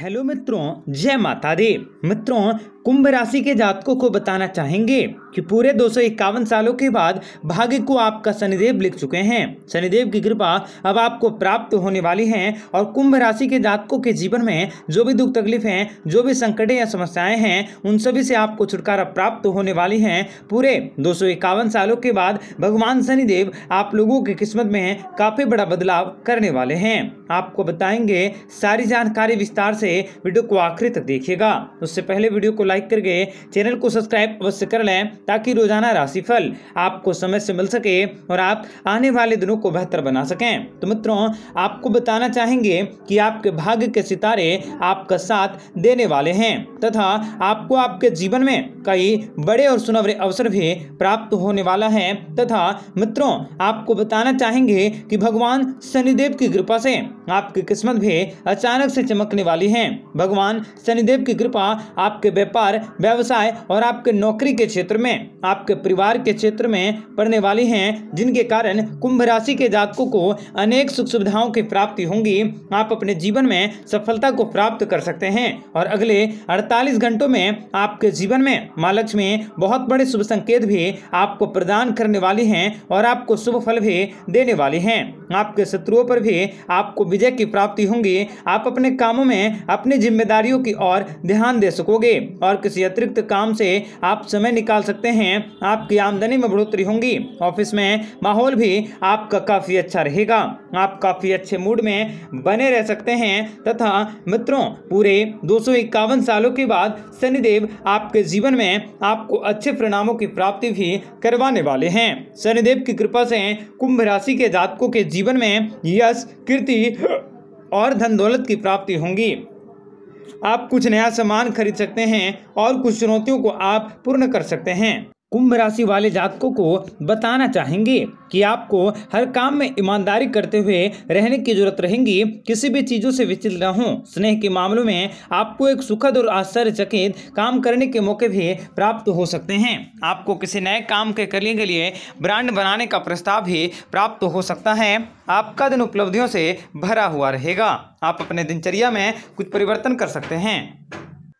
hello मित्रों जय माता दी मित्रों कुंभ राशि के जातकों को बताना चाहेंगे कि पूरे दो सालों के बाद भाग्य को आपका शनिदेव लिख चुके हैं शनिदेव की कृपा अब आपको प्राप्त होने वाली है और कुंभ राशि के जातकों के जीवन में जो भी दुख तकलीफ हैं जो भी संकटें या समस्याएं हैं उन सभी से आपको छुटकारा प्राप्त होने वाली है पूरे दो सालों के बाद भगवान शनिदेव आप लोगों की किस्मत में काफ़ी बड़ा बदलाव करने वाले हैं आपको बताएंगे सारी जानकारी विस्तार से वीडियो को आखिर तक देखिएगा उससे पहले वीडियो को लाइक करके चैनल को सब्सक्राइब अवश्य कर लें ताकि रोजाना राशिफल आपको समय से मिल सके और आप आने वाले दिनों को बेहतर बना सकें तो मित्रों आपको बताना चाहेंगे कि आपके भाग्य के सितारे आपका साथ देने वाले हैं तथा आपको आपके जीवन में कई बड़े और सुनवरे अवसर भी प्राप्त होने वाला है तथा मित्रों आपको बताना चाहेंगे कि भगवान शनिदेव की कृपा से आपकी किस्मत भी अचानक से चमकने वाली है भगवान शनिदेव की कृपा आपके व्यापार व्यापार व्यवसाय और आपके नौकरी के क्षेत्र में आपके परिवार के क्षेत्र में पड़ने वाली हैं जिनके कारण कुंभ राशि के जातकों को अनेक सुख सुविधाओं की प्राप्ति होंगी आप अपने जीवन में सफलता को प्राप्त कर सकते हैं और अगले 48 घंटों में आपके जीवन में माँ लक्ष्मी बहुत बड़े शुभ संकेत भी आपको प्रदान करने वाली हैं और आपको शुभ फल भी देने वाली हैं आपके शत्रुओं पर भी आपको विजय की प्राप्ति होंगी आप अपने कामों में अपनी जिम्मेदारियों की ओर ध्यान दे सकोगे और किसी अतिरिक्त काम से आप समय निकाल सकते हैं आपकी आमदनी में बढ़ोतरी होंगी ऑफिस में माहौल भी आपका काफ़ी अच्छा रहेगा आप काफ़ी अच्छे मूड में बने रह सकते हैं तथा मित्रों पूरे दो सालों के बाद शनिदेव आपके जीवन में आपको अच्छे परिणामों की प्राप्ति भी करवाने वाले हैं शनिदेव की कृपा से कुंभ राशि के जातकों के जीवन जीवन में यश कीर्ति और धन दौलत की प्राप्ति होंगी आप कुछ नया सामान खरीद सकते हैं और कुछ चुनौतियों को आप पूर्ण कर सकते हैं कुंभ राशि वाले जातकों को बताना चाहेंगे कि आपको हर काम में ईमानदारी करते हुए रहने की जरूरत रहेगी किसी भी चीज़ों से विचलित न हो स्नेह के मामलों में आपको एक सुखद और आश्चर्यचकित काम करने के मौके भी प्राप्त हो सकते हैं आपको किसी नए काम के करने के लिए ब्रांड बनाने का प्रस्ताव भी प्राप्त हो सकता है आपका दिन उपलब्धियों से भरा हुआ रहेगा आप अपने दिनचर्या में कुछ परिवर्तन कर सकते हैं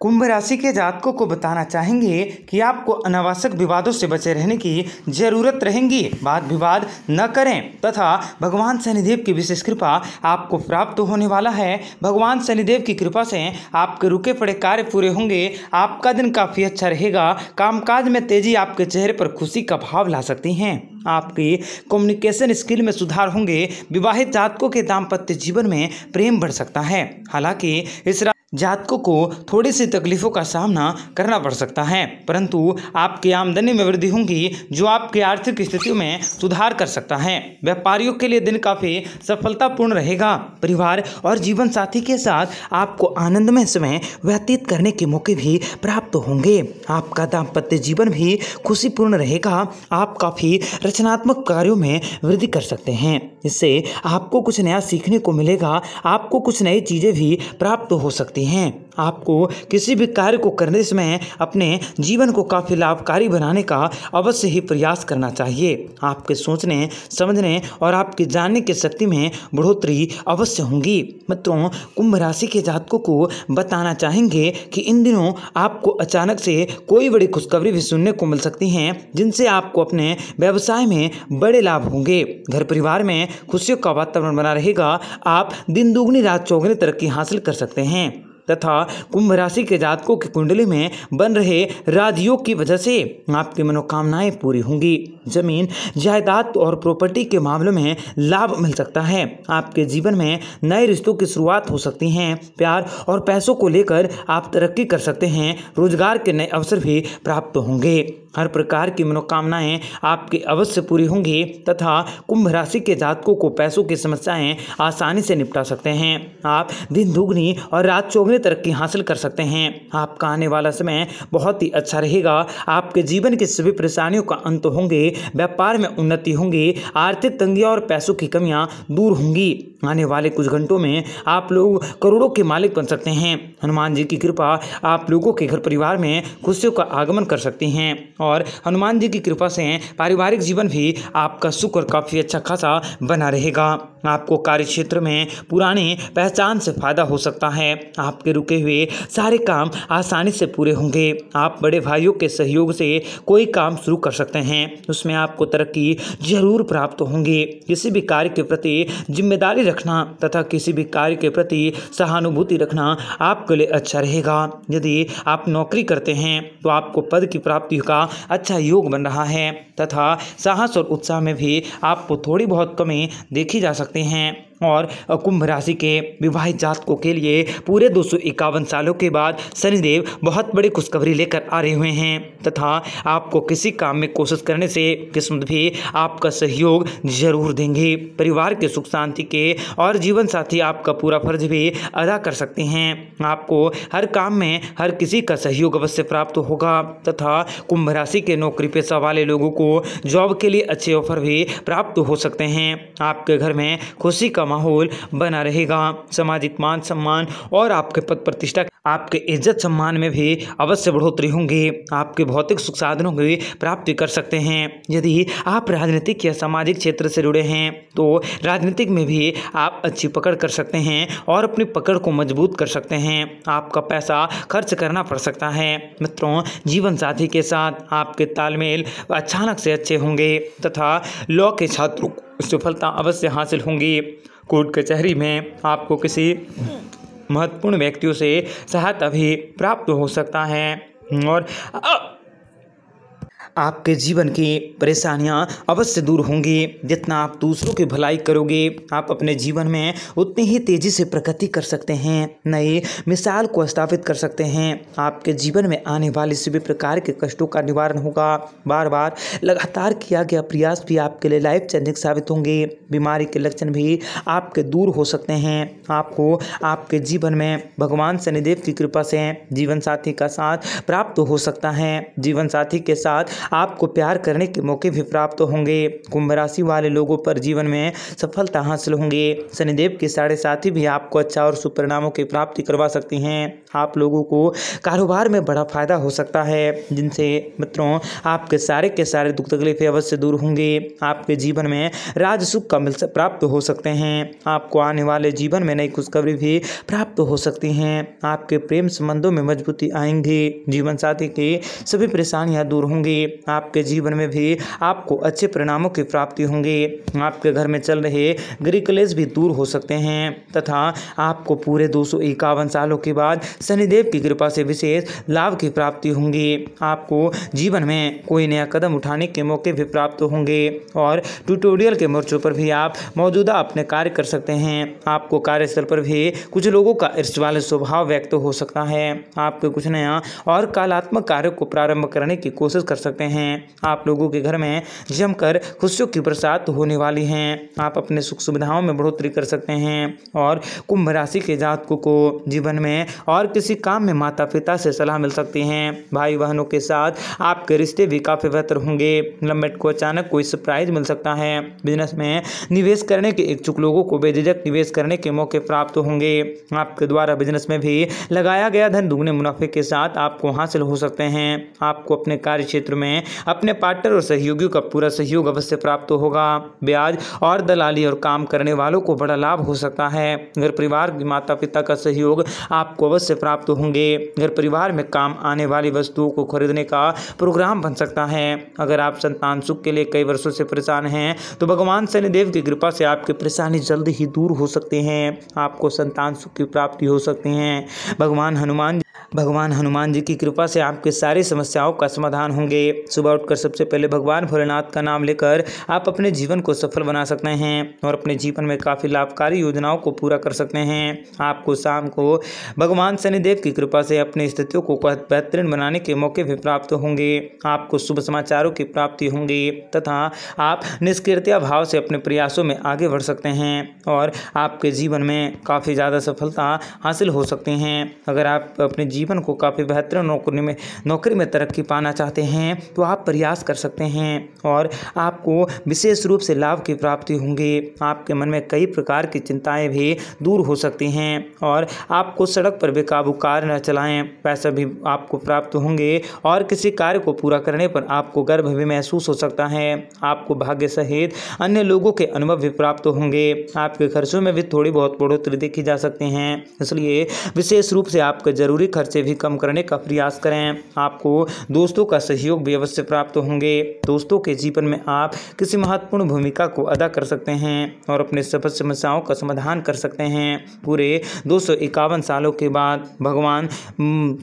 कुंभ राशि के जातकों को बताना चाहेंगे कि आपको अनावश्यक विवादों से बचे रहने की जरूरत रहेगी वाद विवाद न करें तथा भगवान शनिदेव की विशेष कृपा आपको प्राप्त होने वाला है भगवान शनिदेव की कृपा से आपके रुके पड़े कार्य पूरे होंगे आपका दिन काफ़ी अच्छा रहेगा कामकाज में तेजी आपके चेहरे पर खुशी का भाव ला सकती हैं आपके कम्युनिकेशन स्किल में सुधार होंगे विवाहित जातकों के दाम्पत्य जीवन में प्रेम बढ़ सकता है हालांकि इस जातकों को थोड़ी सी तकलीफ़ों का सामना करना पड़ सकता है परंतु आपकी आमदनी में वृद्धि होगी जो आपकी आर्थिक स्थितियों में सुधार कर सकता है व्यापारियों के लिए दिन काफ़ी सफलतापूर्ण रहेगा परिवार और जीवन साथी के साथ आपको आनंदमय समय व्यतीत करने के मौके भी प्राप्त होंगे आपका दाम्पत्य जीवन भी खुशीपूर्ण रहेगा आप काफ़ी रचनात्मक कार्यों में वृद्धि कर सकते हैं इससे आपको कुछ नया सीखने को मिलेगा आपको कुछ नई चीज़ें भी प्राप्त हो सकती सकते हैं आपको किसी भी कार्य को करने समय अपने जीवन को काफ़ी लाभकारी बनाने का अवश्य ही प्रयास करना चाहिए आपके सोचने समझने और आपके जानने की शक्ति में बढ़ोतरी अवश्य होंगी मित्रों कुंभ राशि के जातकों को बताना चाहेंगे कि इन दिनों आपको अचानक से कोई बड़ी खुशखबरी भी सुनने को मिल सकती हैं जिनसे आपको अपने व्यवसाय में बड़े लाभ होंगे घर परिवार में खुशियों का वातावरण बना रहेगा आप दिन दोगुनी रात चौगनी तरक्की हासिल कर सकते हैं तथा कुंभ राशि के जातकों की कुंडली में बन रहे राजयोग की वजह से आपकी मनोकामनाएं पूरी होंगी जमीन जायदाद और प्रॉपर्टी के मामलों में लाभ मिल सकता है आपके जीवन में नए रिश्तों की शुरुआत हो सकती है प्यार और पैसों को लेकर आप तरक्की कर सकते हैं रोजगार के नए अवसर भी प्राप्त होंगे हर प्रकार की मनोकामनाएं आपकी अवश्य पूरी होंगी तथा कुंभ राशि के जातकों को पैसों की समस्याएं आसानी से निपटा सकते हैं आप दिन दुगनी और रात चौगनी तरक्की हासिल कर सकते हैं आपका आने वाला समय बहुत ही अच्छा रहेगा आपके जीवन की सभी परेशानियों का अंत होंगे व्यापार में उन्नति होंगी आर्थिक तंगियाँ और पैसों की कमियाँ दूर होंगी आने वाले कुछ घंटों में आप लोग करोड़ों के मालिक बन सकते हैं हनुमान जी की कृपा आप लोगों के घर परिवार में खुशियों का आगमन कर सकते हैं और हनुमान जी की कृपा से पारिवारिक जीवन भी आपका सुख और काफ़ी अच्छा खासा बना रहेगा आपको कार्य क्षेत्र में पुराने पहचान से फ़ायदा हो सकता है आपके रुके हुए सारे काम आसानी से पूरे होंगे आप बड़े भाइयों के सहयोग से कोई काम शुरू कर सकते हैं उसमें आपको तरक्की जरूर प्राप्त होंगे किसी भी कार्य के प्रति जिम्मेदारी रखना तथा किसी भी कार्य के प्रति सहानुभूति रखना आपके लिए अच्छा रहेगा यदि आप नौकरी करते हैं तो आपको पद की प्राप्ति का अच्छा योग बन रहा है तथा साहस और उत्साह में भी आपको थोड़ी बहुत कमी देखी जा सकती हैं और कुंभ राशि के विवाहित जातकों के लिए पूरे दो सालों के बाद शनिदेव बहुत बड़ी खुशखबरी लेकर आ रहे हुए हैं तथा आपको किसी काम में कोशिश करने से किस्मत भी आपका सहयोग जरूर देंगे परिवार के सुख शांति के और जीवन साथी आपका पूरा फर्ज भी अदा कर सकते हैं आपको हर काम में हर किसी का सहयोग अवश्य प्राप्त होगा तथा कुंभ राशि के नौकरी पेशा वाले लोगों को जॉब के लिए अच्छे ऑफर भी प्राप्त हो सकते हैं आपके घर में खुशी का माहौल बना रहेगा सामाजिक मान सम्मान और आपके पद प्रतिष्ठा आपके इज्जत सम्मान में भी अवश्य बढ़ोतरी होंगी आपके भौतिक सुख साधनों की प्राप्ति कर सकते हैं यदि आप राजनीतिक या सामाजिक क्षेत्र से जुड़े हैं तो राजनीतिक में भी आप अच्छी पकड़ कर सकते हैं और अपनी पकड़ को मजबूत कर सकते हैं आपका पैसा खर्च करना पड़ सकता है मित्रों जीवन साथी के साथ आपके तालमेल अचानक से अच्छे होंगे तथा लॉ के छात्रों सफलता अवश्य हासिल होंगी कोर्ट कचहरी में आपको किसी महत्वपूर्ण व्यक्तियों से सहायता भी प्राप्त हो सकता है और आपके जीवन की परेशानियां अवश्य दूर होंगी जितना आप दूसरों की भलाई करोगे आप अपने जीवन में उतनी ही तेज़ी से प्रगति कर सकते हैं नई मिसाल को स्थापित कर सकते हैं आपके जीवन में आने वाले सभी प्रकार के कष्टों का निवारण होगा बार बार लगातार किया गया प्रयास भी आपके लिए लाइफ चेंजिंग साबित होंगे बीमारी के लक्षण भी आपके दूर हो सकते हैं आपको आपके जीवन में भगवान शनिदेव की कृपा से जीवन साथी का साथ प्राप्त हो सकता है जीवन साथी के साथ आपको प्यार करने के मौके भी प्राप्त होंगे कुंभ राशि वाले लोगों पर जीवन में सफलता हासिल होंगी शनिदेव के साढ़े साथी भी आपको अच्छा और सुपरिणामों की प्राप्ति करवा सकते हैं आप लोगों को कारोबार में बड़ा फायदा हो सकता है जिनसे मित्रों आपके सारे के सारे दुख तकलीफें अवश्य दूर होंगे आपके जीवन में राज सुख का मिल प्राप्त हो सकते हैं आपको आने वाले जीवन में नई खुशखबरी भी प्राप्त हो सकती हैं आपके प्रेम संबंधों में मजबूती आएंगी जीवन साथी की सभी परेशानियां दूर होंगी आपके जीवन में भी आपको अच्छे परिणामों की प्राप्ति होंगी आपके घर में चल रहे गृह कलेश भी दूर हो सकते हैं तथा आपको पूरे दो सालों के बाद शनिदेव की कृपा से विशेष लाभ की प्राप्ति होंगी आपको जीवन में कोई नया कदम उठाने के मौके भी प्राप्त होंगे और ट्यूटोरियल के मोर्चों पर भी आप मौजूदा अपने कार्य कर सकते हैं आपको कार्यस्थल पर भी कुछ लोगों का ईर्ष्यवाल स्वभाव व्यक्त हो सकता है आपके कुछ नया और कलात्मक कार्य को प्रारंभ करने की कोशिश कर सकते हैं हैं आप लोगों के घर में जमकर खुशियों की बरसात होने वाली हैं आप अपने सुख सुविधाओं में बढ़ोतरी कर सकते हैं और कुंभ राशि के जातकों को जीवन में और किसी काम में माता पिता से सलाह मिल सकती हैं भाई बहनों के साथ आपके रिश्ते भी काफ़ी बेहतर होंगे लम्बेट को अचानक कोई सरप्राइज मिल सकता है बिजनेस में निवेश करने के इच्छुक लोगों को बेझिझक निवेश करने के मौके प्राप्त होंगे आपके द्वारा बिजनेस में भी लगाया गया धन दुगने मुनाफे के साथ आपको हासिल हो सकते हैं आपको अपने कार्य क्षेत्र में में अपने पार्टनर और सहयोगियों का पूरा सहयोग अवश्य प्राप्त होगा ब्याज और दलाली और काम करने वालों को बड़ा लाभ हो सकता है घर परिवार के माता पिता का सहयोग आपको अवश्य प्राप्त होंगे घर परिवार में काम आने वाली वस्तुओं को खरीदने का प्रोग्राम बन सकता है अगर आप संतान सुख के लिए कई वर्षों से परेशान हैं तो भगवान शनिदेव की कृपा से आपकी परेशानी जल्द ही दूर हो सकती हैं आपको संतान सुख की प्राप्ति हो सकती हैं भगवान हनुमान भगवान हनुमान जी की कृपा से आपके सारी समस्याओं का समाधान होंगे सुबह उठकर सबसे पहले भगवान भोलेनाथ का नाम लेकर आप अपने जीवन को सफल बना सकते हैं और अपने जीवन में काफ़ी लाभकारी योजनाओं को पूरा कर सकते हैं आपको शाम को भगवान शनिदेव की कृपा से अपनी स्थितियों को बेहतरीन बनाने के मौके भी प्राप्त होंगे आपको शुभ समाचारों की प्राप्ति होंगी तथा आप निष्क्रियता भाव से अपने प्रयासों में आगे बढ़ सकते हैं और आपके जीवन में काफ़ी ज़्यादा सफलता हासिल हो सकती हैं अगर आप अपने जीवन जीवन को काफ़ी बेहतर नौकरी में नौकरी में तरक्की पाना चाहते हैं तो आप प्रयास कर सकते हैं और आपको विशेष रूप से लाभ की प्राप्ति होंगी आपके मन में कई प्रकार की चिंताएं भी दूर हो सकती हैं और आपको सड़क पर काबू कार न चलाएं पैसा भी आपको प्राप्त होंगे और किसी कार्य को पूरा करने पर आपको गर्व भी महसूस हो सकता है आपको भाग्य सहित अन्य लोगों के अनुभव भी प्राप्त होंगे आपके खर्चों में भी थोड़ी बहुत बढ़ोतरी देखी जा सकती हैं इसलिए विशेष रूप से आपके जरूरी खर्चे से भी कम करने का प्रयास करें आपको दोस्तों का सहयोग भी अवश्य प्राप्त होंगे दोस्तों के जीवन में आप किसी महत्वपूर्ण भूमिका को अदा कर सकते हैं और अपने सफल समस्याओं का समाधान कर सकते हैं पूरे दो सालों के बाद भगवान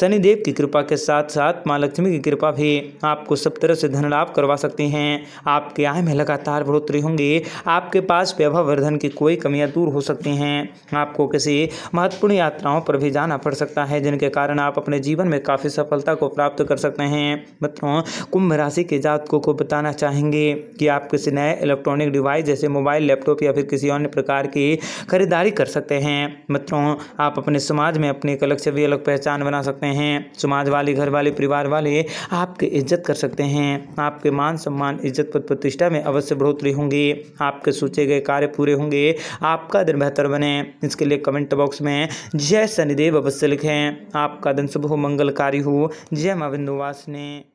शनिदेव की कृपा के साथ साथ माँ लक्ष्मी की कृपा भी आपको सब तरह से धन लाभ करवा सकती हैं आपके आय में लगातार बढ़ोतरी होंगी आपके पास वैभव वर्धन की कोई कमियां दूर हो सकती हैं आपको किसी महत्वपूर्ण यात्राओं पर भी जाना पड़ सकता है जिनके कारण आप अपने जीवन में काफ़ी सफलता को प्राप्त कर सकते हैं मित्रों कुंभ राशि के जातकों को बताना चाहेंगे कि आप किसी नए इलेक्ट्रॉनिक डिवाइस जैसे मोबाइल लैपटॉप या फिर किसी अन्य प्रकार की खरीदारी कर सकते हैं मित्रों आप अपने समाज में अपनी एक अलग छवि अलग पहचान बना सकते हैं समाज वाले घर वाले परिवार वाले आपकी इज्जत कर सकते हैं आपके मान सम्मान इज्जत पद प्रतिष्ठा में अवश्य बढ़ोतरी होंगी आपके सोचे गए कार्य पूरे होंगे आपका दिन बेहतर बने इसके लिए कमेंट बॉक्स में जय शनिदेव अवश्य लिखें आप आपका दिन शुभ हो मंगलकारी हो जय माँ विंध्यवासिनी